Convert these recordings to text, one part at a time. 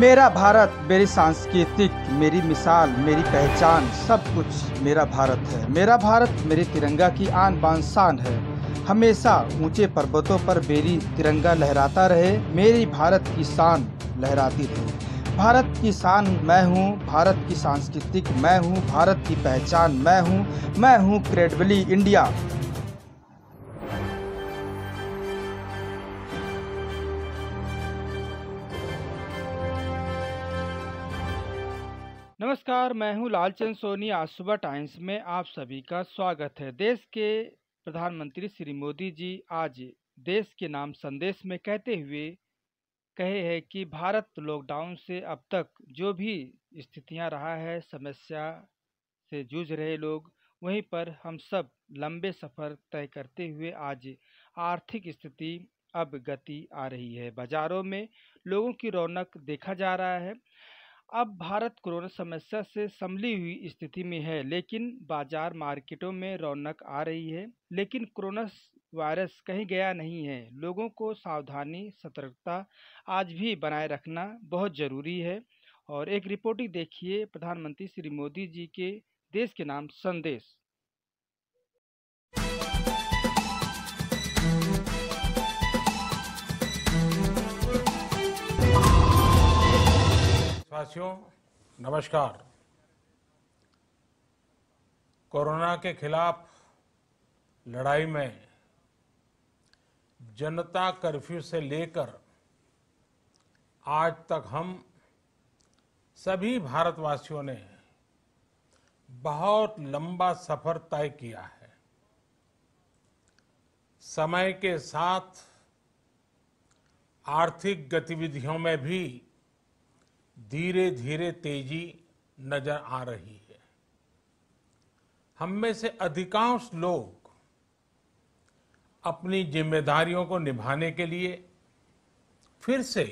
मेरा भारत मेरी सांस्कृतिक मेरी मिसाल मेरी पहचान सब कुछ मेरा भारत है मेरा भारत मेरे तिरंगा की आन बान शान है हमेशा ऊंचे पर्वतों पर मेरी तिरंगा लहराता रहे मेरी भारत की शान लहराती रहे भारत की शान मैं हूँ भारत की सांस्कृतिक मैं हूँ भारत की पहचान मैं हूँ मैं हूँ क्रेडिबली इंडिया नमस्कार मैं हूं लालचंद सोनी आज सुबह टाइम्स में आप सभी का स्वागत है देश के प्रधानमंत्री श्री मोदी जी आज देश के नाम संदेश में कहते हुए कहे हैं कि भारत लॉकडाउन से अब तक जो भी स्थितियां रहा है समस्या से जूझ रहे लोग वहीं पर हम सब लंबे सफ़र तय करते हुए आज आर्थिक स्थिति अब गति आ रही है बाज़ारों में लोगों की रौनक देखा जा रहा है अब भारत कोरोना समस्या से संभली हुई स्थिति में है लेकिन बाजार मार्केटों में रौनक आ रही है लेकिन कोरोना वायरस कहीं गया नहीं है लोगों को सावधानी सतर्कता आज भी बनाए रखना बहुत ज़रूरी है और एक रिपोर्ट देखिए प्रधानमंत्री श्री मोदी जी के देश के नाम संदेश देशवासियों नमस्कार कोरोना के खिलाफ लड़ाई में जनता कर्फ्यू से लेकर आज तक हम सभी भारतवासियों ने बहुत लंबा सफर तय किया है समय के साथ आर्थिक गतिविधियों में भी धीरे धीरे तेजी नजर आ रही है हम में से अधिकांश लोग अपनी जिम्मेदारियों को निभाने के लिए फिर से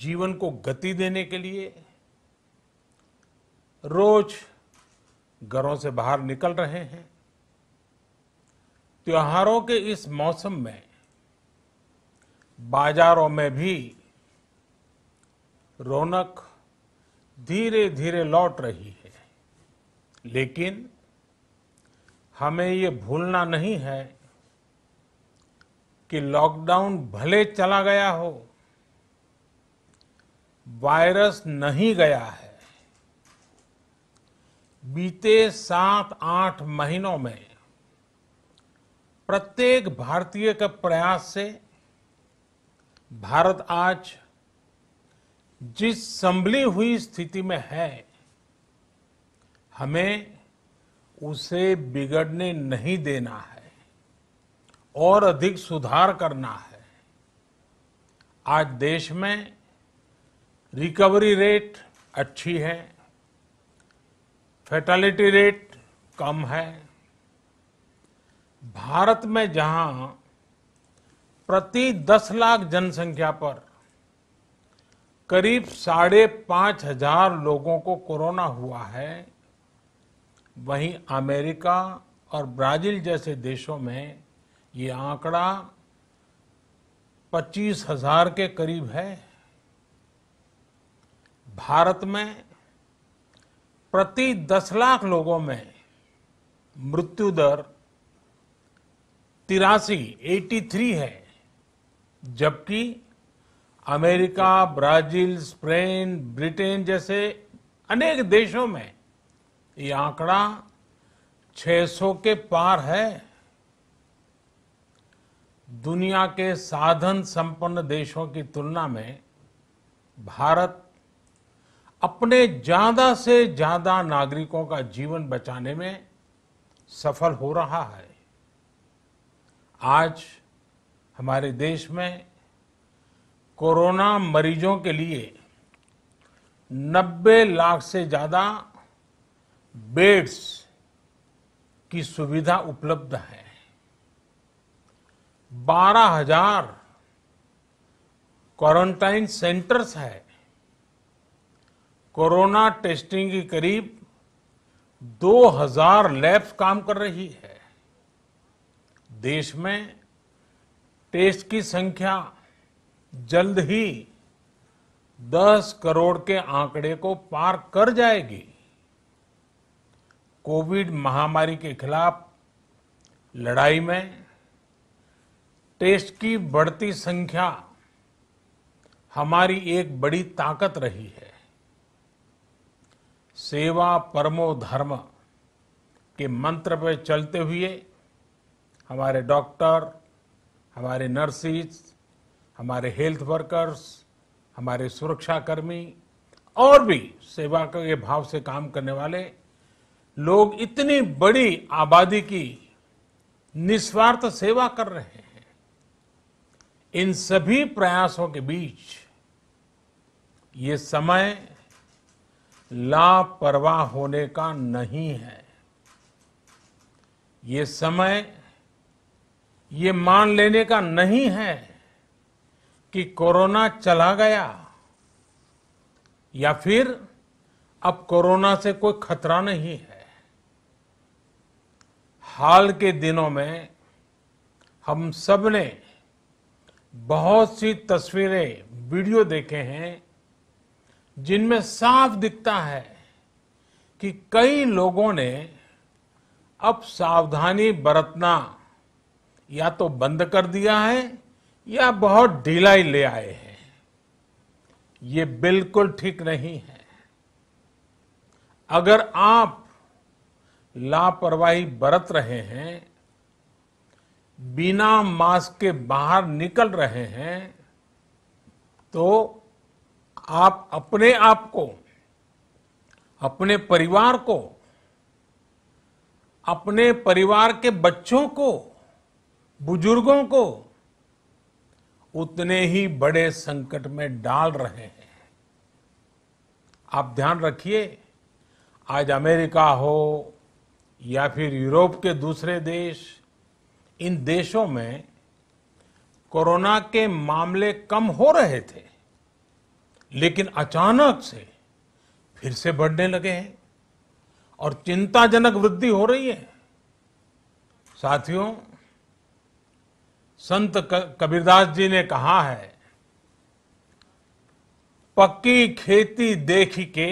जीवन को गति देने के लिए रोज घरों से बाहर निकल रहे हैं त्योहारों के इस मौसम में बाजारों में भी रौनक धीरे धीरे लौट रही है लेकिन हमें ये भूलना नहीं है कि लॉकडाउन भले चला गया हो वायरस नहीं गया है बीते सात आठ महीनों में प्रत्येक भारतीय के प्रयास से भारत आज जिस संभली हुई स्थिति में है हमें उसे बिगड़ने नहीं देना है और अधिक सुधार करना है आज देश में रिकवरी रेट अच्छी है फैटलिटी रेट कम है भारत में जहां प्रति 10 लाख जनसंख्या पर करीब साढ़े पांच हजार लोगों को कोरोना हुआ है वहीं अमेरिका और ब्राजील जैसे देशों में ये आंकड़ा पच्चीस हजार के करीब है भारत में प्रति दस लाख लोगों में मृत्यु दर तिरासी एटी थ्री है जबकि अमेरिका ब्राजील स्पेन ब्रिटेन जैसे अनेक देशों में ये आंकड़ा 600 के पार है दुनिया के साधन संपन्न देशों की तुलना में भारत अपने ज्यादा से ज्यादा नागरिकों का जीवन बचाने में सफल हो रहा है आज हमारे देश में कोरोना मरीजों के लिए 90 लाख से ज्यादा बेड्स की सुविधा उपलब्ध है बारह हजार क्वारंटाइन सेंटर्स है कोरोना टेस्टिंग की करीब 2000 लैब्स काम कर रही है देश में टेस्ट की संख्या जल्द ही 10 करोड़ के आंकड़े को पार कर जाएगी कोविड महामारी के खिलाफ लड़ाई में टेस्ट की बढ़ती संख्या हमारी एक बड़ी ताकत रही है सेवा परमो धर्म के मंत्र पर चलते हुए हमारे डॉक्टर हमारे नर्सिस हमारे हेल्थ वर्कर्स हमारे सुरक्षाकर्मी और भी सेवा के भाव से काम करने वाले लोग इतनी बड़ी आबादी की निस्वार्थ सेवा कर रहे हैं इन सभी प्रयासों के बीच ये समय लापरवाह होने का नहीं है ये समय ये मान लेने का नहीं है कि कोरोना चला गया या फिर अब कोरोना से कोई खतरा नहीं है हाल के दिनों में हम सब ने बहुत सी तस्वीरें वीडियो देखे हैं जिनमें साफ दिखता है कि कई लोगों ने अब सावधानी बरतना या तो बंद कर दिया है या बहुत ढिलाई ले आए हैं ये बिल्कुल ठीक नहीं है अगर आप लापरवाही बरत रहे हैं बिना मास्क के बाहर निकल रहे हैं तो आप अपने आप को अपने परिवार को अपने परिवार के बच्चों को बुजुर्गों को उतने ही बड़े संकट में डाल रहे हैं आप ध्यान रखिए आज अमेरिका हो या फिर यूरोप के दूसरे देश इन देशों में कोरोना के मामले कम हो रहे थे लेकिन अचानक से फिर से बढ़ने लगे हैं और चिंताजनक वृद्धि हो रही है साथियों संत कबीरदास जी ने कहा है पक्की खेती देख के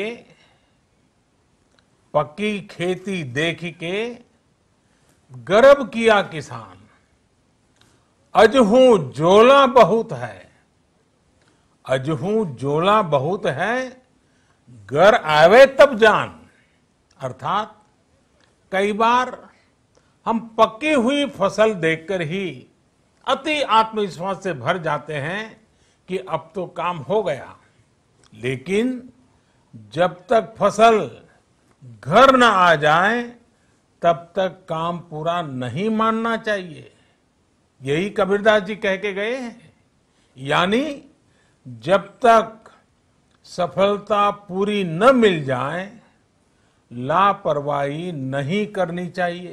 पक्की खेती देख के गर्व किया किसान अजहू जोला बहुत है अजहू जोला बहुत है घर आवे तब जान अर्थात कई बार हम पक्की हुई फसल देखकर ही अति आत्मविश्वास से भर जाते हैं कि अब तो काम हो गया लेकिन जब तक फसल घर न आ जाए तब तक काम पूरा नहीं मानना चाहिए यही कबीरदास जी कह के गए हैं यानी जब तक सफलता पूरी न मिल जाए लापरवाही नहीं करनी चाहिए